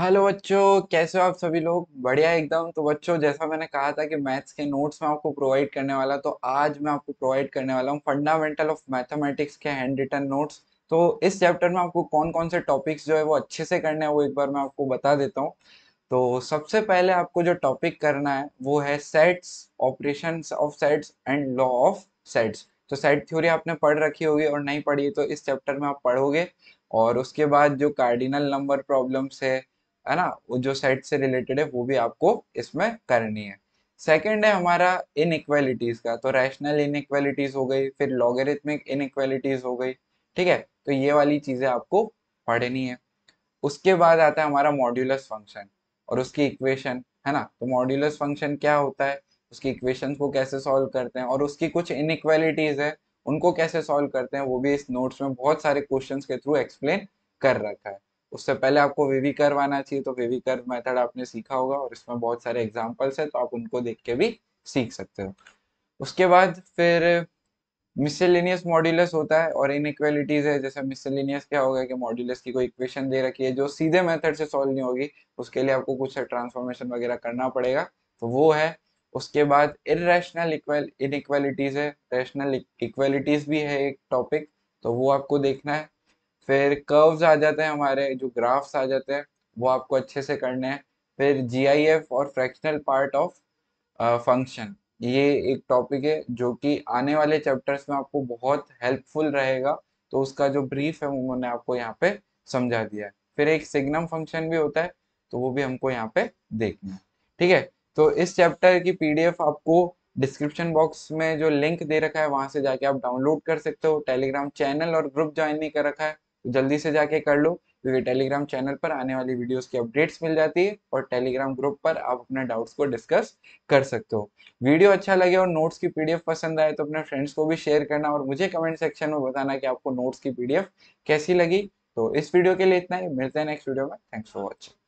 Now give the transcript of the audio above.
hello बच्चों कैसे हो आप सभी लोग बढ़िया एकदम तो बच्चों जैसा मैंने कहा था कि मैथ्स के नोट्स में आपको प्रोवाइड करने वाला तो आज मैं आपको प्रोवाइड करने वाला हूँ फंडामेंटल ऑफ मैथमेटिक्स के हैंड रिटन नोट्स तो इस चैप्टर में आपको कौन कौन से टॉपिक्स जो है वो अच्छे से करने हैं वो एक बार मैं आपको बता देता हूँ तो सबसे पहले आपको जो टॉपिक करना है वो है sets operation of sets and law of sets तो सेट थ्योरी आपने पढ़ रखी होगी और नहीं पढ़ी तो इस चैप्टर में आप पढ़ोगे और उसके बाद जो कार्डिनल नंबर प्रॉब्लम्स है है ना वो जो सेट से रिलेटेड है वो भी आपको इसमें करनी है सेकेंड है हमारा इन का तो रैशनल इन हो गई फिर लॉगरिथमिक इन हो गई ठीक है तो ये वाली चीजें आपको पढ़नी है उसके बाद आता है हमारा मॉड्यूलस फंक्शन और उसकी इक्वेशन है ना तो मॉड्यूलस फंक्शन क्या होता है उसकी इक्वेशन को कैसे सॉल्व करते हैं और उसकी कुछ इनइक्वालिटीज है उनको कैसे सॉल्व करते हैं वो भी इस नोट्स में बहुत सारे क्वेश्चन के थ्रू एक्सप्लेन कर रखा है उससे पहले आपको वीवी कर्व आना चाहिए तो वीवी कर्व मेथड आपने सीखा होगा और इसमें बहुत सारे एग्जाम्पल्स है तो आप उनको देख के भी सीख सकते हो उसके बाद फिर मिसलिनियस मॉड्यूलस होता है और इनइक्वेलिटीज है जैसे मिसेलिनियस क्या होगा कि मॉड्यूलस की कोई इक्वेशन दे रखी है जो सीधे मेथड से सॉल्व नहीं होगी उसके लिए आपको कुछ ट्रांसफॉर्मेशन वगैरह करना पड़ेगा तो वो है उसके बाद इरेशनल इक्वल इनइक्वालिटीज है रैशनल इक्वेलिटीज भी है एक टॉपिक तो वो आपको देखना है फिर कर्व्स आ जाते हैं हमारे जो ग्राफ्स आ जाते हैं वो आपको अच्छे से करने हैं फिर जीआईएफ और फ्रैक्शनल पार्ट ऑफ फंक्शन ये एक टॉपिक है जो कि आने वाले चैप्टर्स में आपको बहुत हेल्पफुल रहेगा तो उसका जो ब्रीफ है उन्होंने आपको यहाँ पे समझा दिया है फिर एक सिग्नम फंक्शन भी होता है तो वो भी हमको यहाँ पे देखना है ठीक है तो इस चैप्टर की पीडीएफ आपको डिस्क्रिप्शन बॉक्स में जो लिंक दे रखा है वहां से जाके आप डाउनलोड कर सकते हो टेलीग्राम चैनल और ग्रुप ज्वाइन नहीं कर रखा है तो जल्दी से जाके कर लो क्योंकि टेलीग्राम चैनल पर आने वाली वीडियोस की अपडेट्स मिल जाती है और टेलीग्राम ग्रुप पर आप अपने डाउट्स को डिस्कस कर सकते हो वीडियो अच्छा लगे और नोट्स की पीडीएफ पसंद आए तो अपने फ्रेंड्स को भी शेयर करना और मुझे कमेंट सेक्शन में बताना कि आपको नोट्स की पीडीएफ कैसी लगी तो इस वीडियो के लिए इतना ही मिलते हैं नेक्स्ट वीडियो में थैंक्स फॉर वॉचिंग